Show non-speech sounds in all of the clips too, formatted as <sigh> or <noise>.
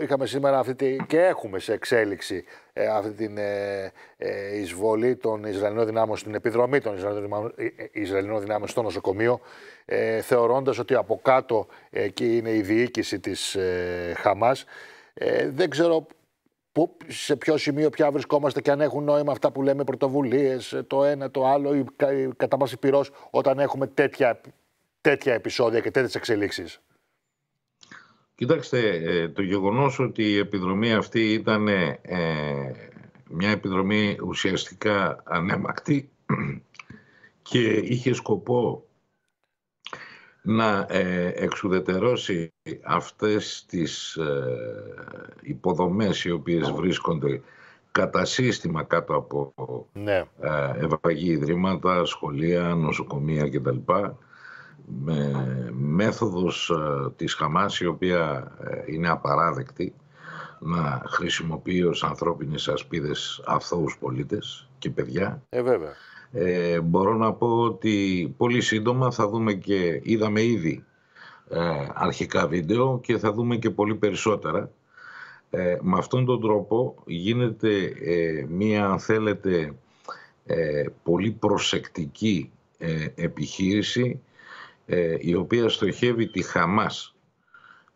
Είχαμε σήμερα αυτή τη, και έχουμε σε εξέλιξη ε, αυτή την ε, ε, εισβολή των Ισραηλινών δυνάμεων στην επιδρομή των ε, Ισραηλινών δυνάμεων στο νοσοκομείο, ε, θεωρώντας ότι από κάτω εκεί είναι η διοίκηση της Χαμάς. δεν ξέρω που, σε ποιο σημείο πια βρισκόμαστε και αν έχουν νόημα αυτά που λέμε πρωτοβουλίες το ένα, το άλλο, ή κατά πάση πυρός, όταν έχουμε τέτοια, τέτοια επεισόδια και τέτοιες εξελίξεις. Κοιτάξτε, ε, το γεγονός ότι η επιδρομή αυτή ήταν ε, μια επιδρομή ουσιαστικά ανέμακτη <clears throat> και είχε σκοπό να ε, εξουδετερώσει αυτές τις υποδομές οι οποίες βρίσκονται κατά σύστημα κάτω από ναι. ιδρύματα, σχολεία, νοσοκομεία κτλ με μέθοδος ε, της Χαμάς η οποία ε, είναι απαράδεκτη να χρησιμοποιεί ως ανθρώπινες ασπίδες αυθόους πολίτες και παιδιά. Ε, Ε, μπορώ να πω ότι πολύ σύντομα θα δούμε και είδαμε ήδη ε, αρχικά βίντεο και θα δούμε και πολύ περισσότερα. Ε, με αυτόν τον τρόπο γίνεται μία αν θέλετε πολύ προσεκτική επιχείρηση ε, η οποία στοχεύει τη Χαμάς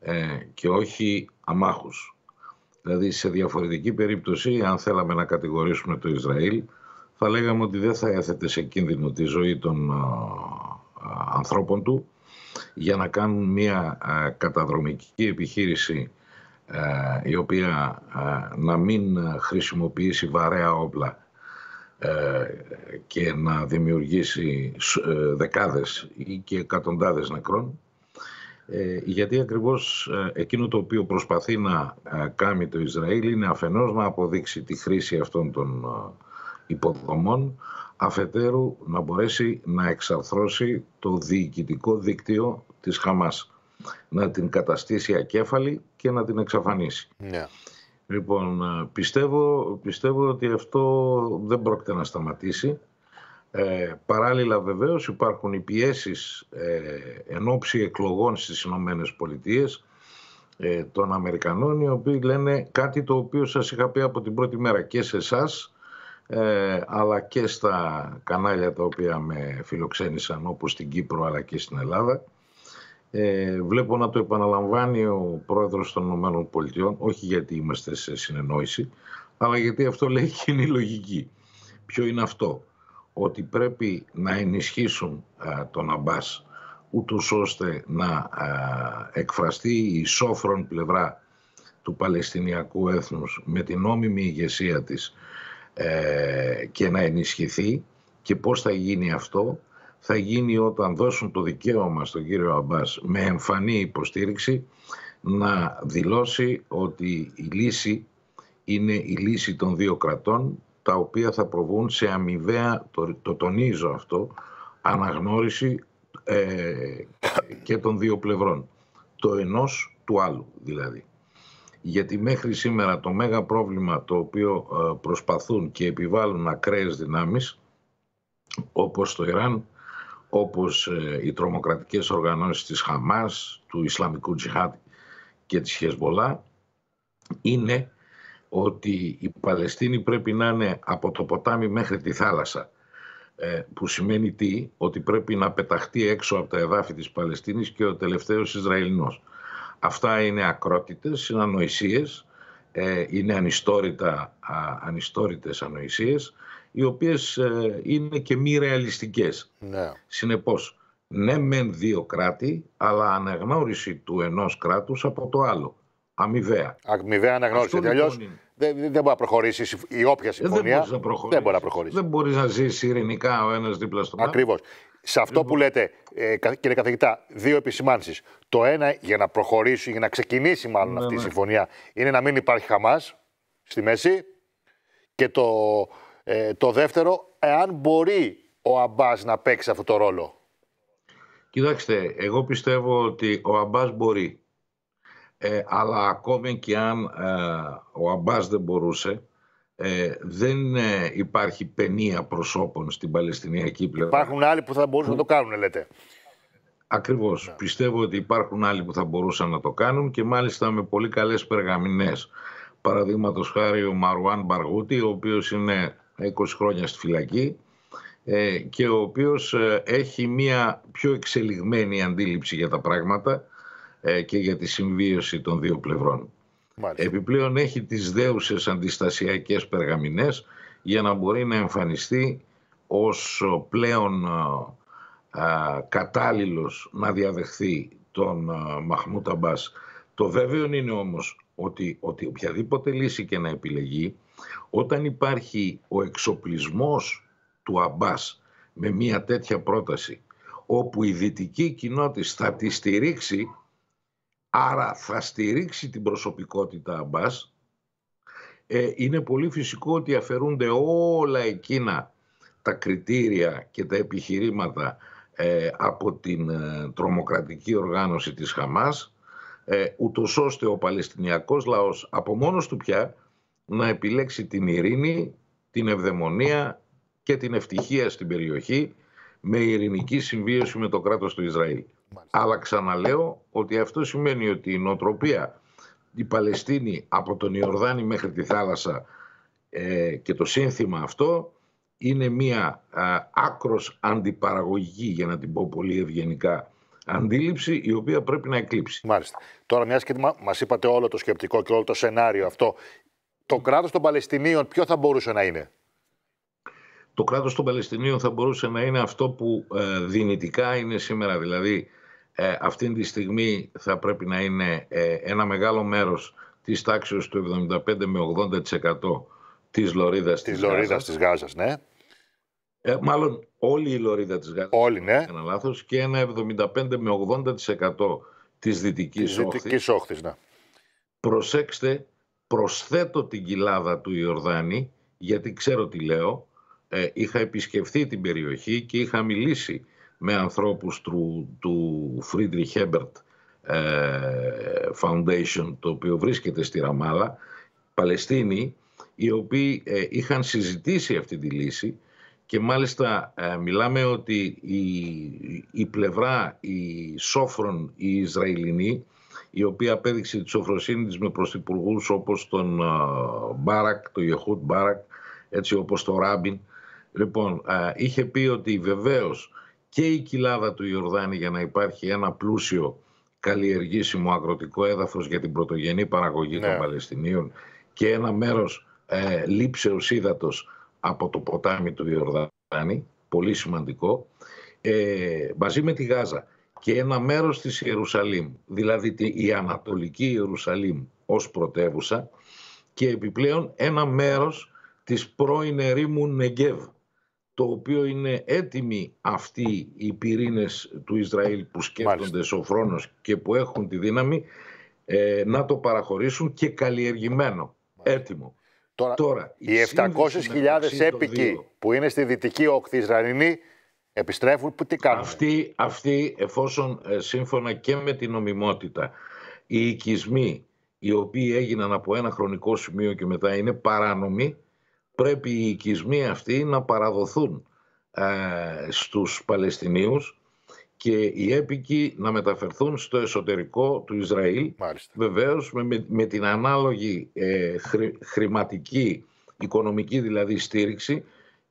ε, και όχι αμάχους. Δηλαδή σε διαφορετική περίπτωση, αν θέλαμε να κατηγορήσουμε το Ισραήλ, θα λέγαμε ότι δεν θα έθετε σε κίνδυνο τη ζωή των ε, ανθρώπων του για να κάνουν μια καταδρομική επιχείρηση η οποία να μην χρησιμοποιήσει βαρέα όπλα ε, και να δημιουργήσει ε, δεκάδες ή και εκατοντάδες νεκρών ε, γιατί ακριβώς εκείνο το οποίο προσπαθεί να κάνει το Ισραήλ είναι αφενός να αποδείξει τη χρήση αυτών των υποδομών αφετέρου να μπορέσει να εξαρθρώσει το διοικητικό δίκτυο της Χαμάς να την καταστήσει ακέφαλη και να την εξαφανίσει. Ναι. Λοιπόν, ε, πιστεύω, πιστεύω ότι αυτό δεν πρόκειται να σταματήσει. Ε, παράλληλα βεβαίως υπάρχουν οι πιέσεις ε, εν ώψη εκλογών στις Ηνωμένες Πολιτείες ε, των Αμερικανών οι οποίοι λένε κάτι το οποίο σας είχα πει από την πρώτη μέρα και σε εσάς, ε, αλλά και στα κανάλια τα οποία με φιλοξένησαν όπως στην Κύπρο αλλά και στην Ελλάδα ε, βλέπω να το επαναλαμβάνει ο πρόεδρος των ΗΠΑ, όχι γιατί είμαστε σε συνεννόηση, αλλά γιατί αυτό λέει κοινή λογική. Ποιο είναι αυτό, ότι πρέπει να ενισχύσουν ε, τον Αμπάς ούτως ώστε να ε, εκφραστεί η σόφρον πλευρά του Παλαιστινιακού έθνους με την νόμιμη ηγεσία της ε, και να ενισχυθεί και πώς θα γίνει αυτό θα γίνει όταν δώσουν το δικαίωμα στον κύριο Αμπάς με εμφανή υποστήριξη να δηλώσει ότι η λύση είναι η λύση των δύο κρατών τα οποία θα προβούν σε αμοιβαία, το, τονίζω αυτό, αναγνώριση ε, και των δύο πλευρών. Το ενός του άλλου δηλαδή. Γιατί μέχρι σήμερα το μέγα πρόβλημα το οποίο ε, προσπαθούν και επιβάλλουν ακραίες δυνάμεις όπως το Ιράν όπως ε, οι τρομοκρατικές οργανώσεις της Χαμάς, του Ισλαμικού Τζιχάτ και της Χεσμολά, είναι ότι οι Παλαιστίνοι πρέπει να είναι από το ποτάμι μέχρι τη θάλασσα. Ε, που σημαίνει τι, ότι πρέπει να πεταχτεί έξω από τα εδάφη της Παλαιστίνης και ο τελευταίος Ισραηλινός. Αυτά είναι ακρότητες, είναι ανοησίες, ε, είναι ανιστόρητα, ανιστόρητες ανοησίες οι οποίες ε, είναι και μη ρεαλιστικές. Ναι. Συνεπώς, ναι μεν δύο κράτη, αλλά αναγνώριση του ενός κράτους από το άλλο. Αμοιβαία. Αμοιβαία αναγνώριση. Λοιπόν Αλλιώ δεν, δεν μπορεί να προχωρήσει η όποια ε, συμφωνία. Δεν μπορεί να, προχωρήσει. Δεν μπορείς να ζεις ειρηνικά ο ένας δίπλα στον άλλο. Ακριβώς. Σε αυτό λοιπόν. που λέτε, ε, κύριε καθηγητά, δύο επισημάνσεις. Το ένα για να προχωρήσει, για να ξεκινήσει μάλλον ναι, αυτή η ναι. συμφωνία, είναι να μην υπάρχει Χαμάς στη μέση. Και το ε, το δεύτερο, εάν μπορεί ο Αμπάς να παίξει αυτό το ρόλο. Κοιτάξτε, εγώ πιστεύω ότι ο Αμπάς μπορεί. Ε, αλλά ακόμη και αν ε, ο Αμπάς δεν μπορούσε, ε, δεν ε, υπάρχει παινία προσώπων στην Παλαιστινιακή πλευρά. Υπάρχουν άλλοι που θα μπορούσαν να το κάνουν, λέτε. Ακριβώς. Ναι. Πιστεύω ότι υπάρχουν άλλοι που θα μπορούσαν να το κάνουν και μάλιστα με πολύ καλές περγαμηνές. Παραδείγματος χάρη ο Μαρουάν Μπαργούτη, ο οποίος είναι 20 χρόνια στη φυλακή ε, και ο οποίος ε, έχει μία πιο εξελιγμένη αντίληψη για τα πράγματα ε, και για τη συμβίωση των δύο πλευρών. Επιπλέον έχει τις δέουσες αντιστασιακές περγαμινές για να μπορεί να εμφανιστεί ως πλέον α, κατάλληλος να διαδεχθεί τον Μαχμούτα Μπάς. Το βέβαιο είναι όμως ότι, ότι οποιαδήποτε λύση και να επιλεγεί, όταν υπάρχει ο εξοπλισμός του Αμπάς με μια τέτοια πρόταση, όπου η δυτική κοινότητα θα τη στηρίξει, άρα θα στηρίξει την προσωπικότητα Αμπάς, ε, είναι πολύ φυσικό ότι αφαιρούνται όλα εκείνα τα κριτήρια και τα επιχειρήματα ε, από την ε, τρομοκρατική οργάνωση της Χαμάς ε, ούτως ώστε ο Παλαιστινιακός λαός από μόνος του πια να επιλέξει την ειρήνη, την ευδαιμονία και την ευτυχία στην περιοχή με ειρηνική συμβίωση με το κράτος του Ισραήλ. Αλλά ξαναλέω ότι αυτό σημαίνει ότι η νοοτροπία η Παλαιστίνη από τον Ιορδάνη μέχρι τη θάλασσα ε, και το σύνθημα αυτό είναι μία ε, άκρος αντιπαραγωγική, για να την πω πολύ ευγενικά, αντίληψη η οποία πρέπει να εκλείψει. Μάλιστα. Τώρα, μιας και μα μας είπατε όλο το σκεπτικό και όλο το σενάριο αυτό, το κράτος των Παλαιστινίων ποιο θα μπορούσε να είναι. Το κράτος των Παλαιστινίων θα μπορούσε να είναι αυτό που ε, δυνητικά είναι σήμερα. Δηλαδή, ε, αυτή τη στιγμή θα πρέπει να είναι ε, ένα μεγάλο μέρος της τάξης του 75 με 80% της λωρίδας της, ναι. Ε, μάλλον όλη η λωρίδα της Γάζας όλη, ναι. Ένα λάθος, και ένα 75 με 80% της δυτικής, της όχθης. όχθης ναι. Προσέξτε, προσθέτω την κοιλάδα του Ιορδάνη γιατί ξέρω τι λέω. Ε, είχα επισκεφθεί την περιοχή και είχα μιλήσει με ανθρώπους του, του Friedrich Hebert ε, Foundation το οποίο βρίσκεται στη Ραμάλα, Παλαιστίνοι οι οποίοι ε, είχαν συζητήσει αυτή τη λύση και μάλιστα ε, μιλάμε ότι η, η πλευρά η Σόφρον η Ισραηλινή η οποία απέδειξε τη σοφροσύνη της με πρωθυπουργούς όπως τον ε, Μπάρακ, τον Ιεχούτ Μπάρακ, έτσι όπως τον Ράμπιν. Λοιπόν, ε, είχε πει ότι βεβαίως και η κοιλάδα του Ιορδάνη για να υπάρχει ένα πλούσιο καλλιεργήσιμο αγροτικό έδαφος για την πρωτογενή παραγωγή ναι. των Παλαιστινίων και ένα μέρος ε, λήψεως ύδατος από το ποτάμι του Ιορδάνη, πολύ σημαντικό, ε, μαζί με τη Γάζα και ένα μέρος της Ιερουσαλήμ, δηλαδή η Ανατολική Ιερουσαλήμ ως πρωτεύουσα και επιπλέον ένα μέρος της πρώην ερήμου Νεγκεύ, το οποίο είναι έτοιμοι αυτοί οι πυρήνες του Ισραήλ που σκέφτονται Μάλιστα. και που έχουν τη δύναμη ε, να το παραχωρήσουν και καλλιεργημένο, έτοιμο. Τώρα, οι 700.000 έπικοι που είναι στη δυτική όχθη Ισραηλινή επιστρέφουν. Που, τι κάνουν. Αυτοί, εφόσον ε, σύμφωνα και με την νομιμότητα οι οικισμοί οι οποίοι έγιναν από ένα χρονικό σημείο και μετά είναι παράνομοι, πρέπει οι οικισμοί αυτοί να παραδοθούν ε, στους Παλαιστινίους και οι έπικοι να μεταφερθούν στο εσωτερικό του Ισραήλ. Μάλιστα. Βεβαίως με, την ανάλογη ε, χρηματική, οικονομική δηλαδή στήριξη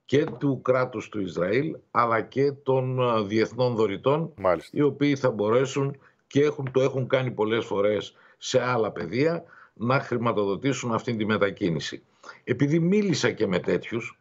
και του κράτους του Ισραήλ αλλά και των ε, διεθνών δωρητών οι οποίοι θα μπορέσουν και έχουν, το έχουν κάνει πολλές φορές σε άλλα πεδία να χρηματοδοτήσουν αυτή τη μετακίνηση. Επειδή μίλησα και με τέτοιους,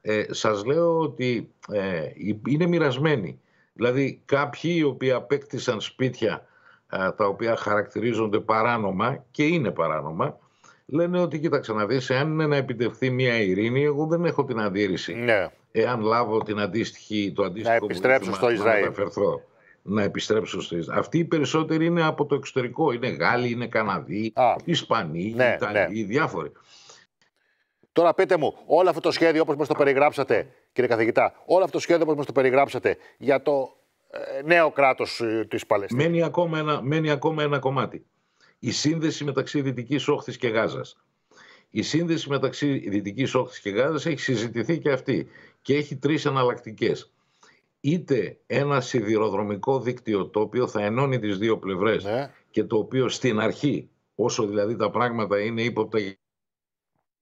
ε, σας λέω ότι ε, είναι μοιρασμένοι Δηλαδή κάποιοι οι οποίοι απέκτησαν σπίτια τα οποία χαρακτηρίζονται παράνομα και είναι παράνομα, λένε ότι κοίταξε να δεις, εάν είναι να επιτευχθεί μια ειρήνη, εγώ δεν έχω την αντίρρηση. Ναι. Εάν λάβω την αντίστοιχη, το αντίστοιχο... Να επιστρέψω στο Ισραήλ. Να, να επιστρέψω στο Αυτοί οι περισσότεροι είναι από το εξωτερικό. Είναι Γάλλοι, είναι Καναδοί, Ισπανοί, ναι, Ιταλοί, ναι. διάφοροι. Τώρα πείτε μου, όλο αυτό το σχέδιο όπως μας το περιγράψατε, κύριε καθηγητά, όλο αυτό το σχέδιο όπως μας το περιγράψατε για το ε, νέο κράτος ε, της Παλαιστίνης. Μένει ακόμα, ένα, μένει ακόμα ένα κομμάτι. Η σύνδεση μεταξύ Δυτικής Όχθης και Γάζας. Η σύνδεση μεταξύ Δυτικής Όχθης και Γάζας έχει συζητηθεί και αυτή και έχει τρεις εναλλακτικές. Είτε ένα σιδηροδρομικό δίκτυο το οποίο θα ενώνει τις δύο πλευρές ναι. και το οποίο στην αρχή, όσο δηλαδή τα πράγματα είναι ύποπτα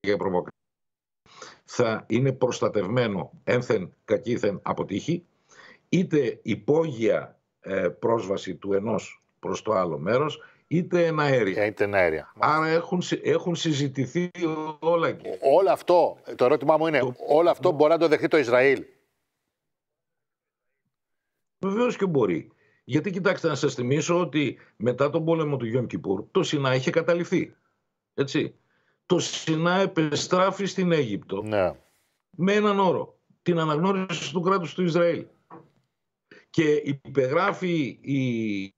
για προβοκάτε θα είναι προστατευμένο ένθεν κακήθεν αποτύχει είτε υπόγεια ε, πρόσβαση του ενός προς το άλλο μέρος, είτε ένα αέρια. Είτε Άρα έχουν, έχουν συζητηθεί όλα. Και... Όλο αυτό, το ερώτημά μου είναι, το... όλο αυτό μπορεί να το δεχτεί το Ισραήλ. Βεβαίως και μπορεί. Γιατί κοιτάξτε να σας θυμίσω ότι μετά τον πόλεμο του Γιον Κιπούρ το Σινά είχε καταληφθεί. Έτσι το Σινά επεστράφει στην Αίγυπτο ναι. με έναν όρο, την αναγνώριση του κράτους του Ισραήλ. Και υπεγράφει η, η,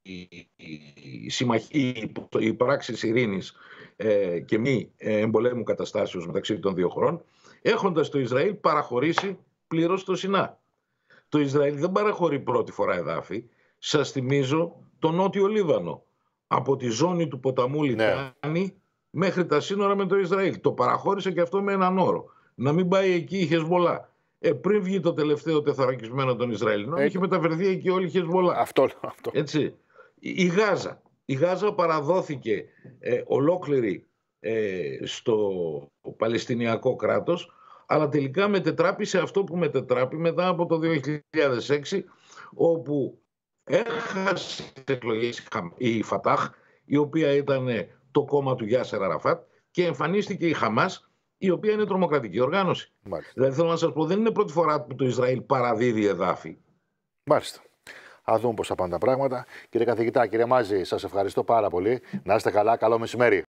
η, συμμαχή, η πράξη ειρήνης ε, και μη εμπολέμου καταστάσεως μεταξύ των δύο χωρών, έχοντας το Ισραήλ παραχωρήσει πλήρως το Σινά. Το Ισραήλ δεν παραχωρεί πρώτη φορά εδάφη. Σας θυμίζω το Νότιο Λίβανο. Από τη ζώνη του ποταμού Λιτάνη ναι μέχρι τα σύνορα με το Ισραήλ. Το παραχώρησε και αυτό με έναν όρο. Να μην πάει εκεί η Χεσβολά Ε, πριν βγει το τελευταίο τεθωρακισμένο των Ισραηλινών, ε, είχε μεταφερθεί εκεί όλη η Χεσβολά Αυτό, αυτό. Έτσι. Η Γάζα. Η Γάζα παραδόθηκε ε, ολόκληρη ε, στο Παλαιστινιακό κράτος, αλλά τελικά μετετράπησε αυτό που μετετράπη μετά από το 2006, όπου έχασε εκλογές η Φατάχ, η οποία ήταν το κόμμα του Γιάσερ Αραφάτ και εμφανίστηκε η Χαμάς, η οποία είναι τρομοκρατική οργάνωση. Μάλιστα. Δηλαδή θέλω να σας πω, δεν είναι πρώτη φορά που το Ισραήλ παραδίδει εδάφη. Μάλιστα. Ας δούμε πώς θα πάνε τα πράγματα. Κύριε Καθηγητά, κύριε Μάζη, σας ευχαριστώ πάρα πολύ. Να είστε καλά. Καλό μεσημέρι.